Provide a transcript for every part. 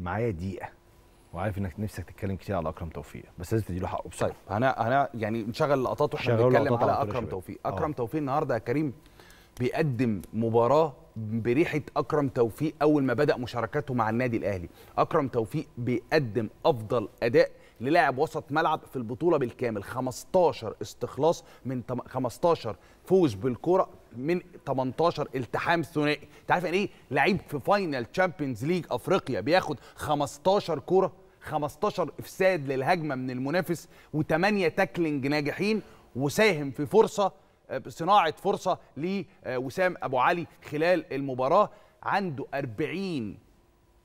معايا دقيقه وعارف انك نفسك تتكلم كتير على اكرم توفيق بس لازم تديله حقه بصراحه طيب، انا هنا يعني نشغل لقطات واحنا بنتكلم على اكرم توفيق آه. اكرم توفيق النهارده يا كريم بيقدم مباراه بريحه اكرم توفيق اول ما بدا مشاركاته مع النادي الاهلي اكرم توفيق بيقدم افضل اداء للاعب وسط ملعب في البطوله بالكامل 15 استخلاص من 15 فوز بالكره من 18 التحام ثنائي انت عارف يعني ايه لعيب في فاينل تشامبيونز ليج افريقيا بياخد 15 كوره 15 افساد للهجمه من المنافس و8 تاكلينج ناجحين وساهم في فرصه آه، صناعه فرصه لوسام آه، ابو علي خلال المباراه عنده 40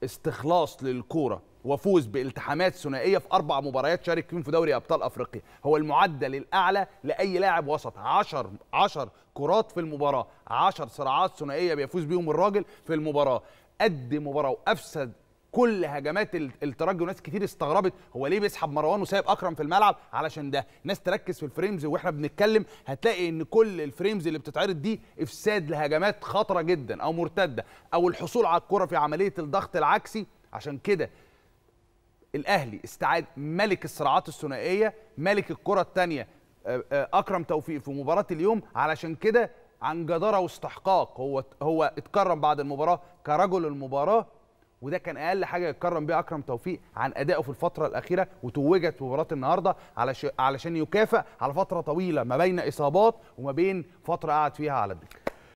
استخلاص للكوره وفوز بالتحامات ثنائيه في اربع مباريات شارك فيهم في دوري ابطال افريقيا هو المعدل الاعلى لاي لاعب وسط 10 10 كرات في المباراه 10 صراعات ثنائيه بيفوز بيهم الراجل في المباراه قد مباراه وافسد كل هجمات الترجي وناس كتير استغربت هو ليه بيسحب مروان وسايب اكرم في الملعب علشان ده ناس تركز في الفريمز واحنا بنتكلم هتلاقي ان كل الفريمز اللي بتتعرض دي افساد لهجمات خطره جدا او مرتده او الحصول على الكره في عمليه الضغط العكسي عشان كده الاهلي استعاد ملك الصراعات الثنائيه ملك الكره الثانيه آه، آه، اكرم توفيق في مباراه اليوم علشان كده عن جداره واستحقاق هو هو اتكرم بعد المباراه كرجل المباراه وده كان اقل حاجه يتكرم بيها اكرم توفيق عن ادائه في الفتره الاخيره وتوجت مباراه النهارده علشان يكافئ على فتره طويله ما بين اصابات وما بين فتره قعد فيها على الدكه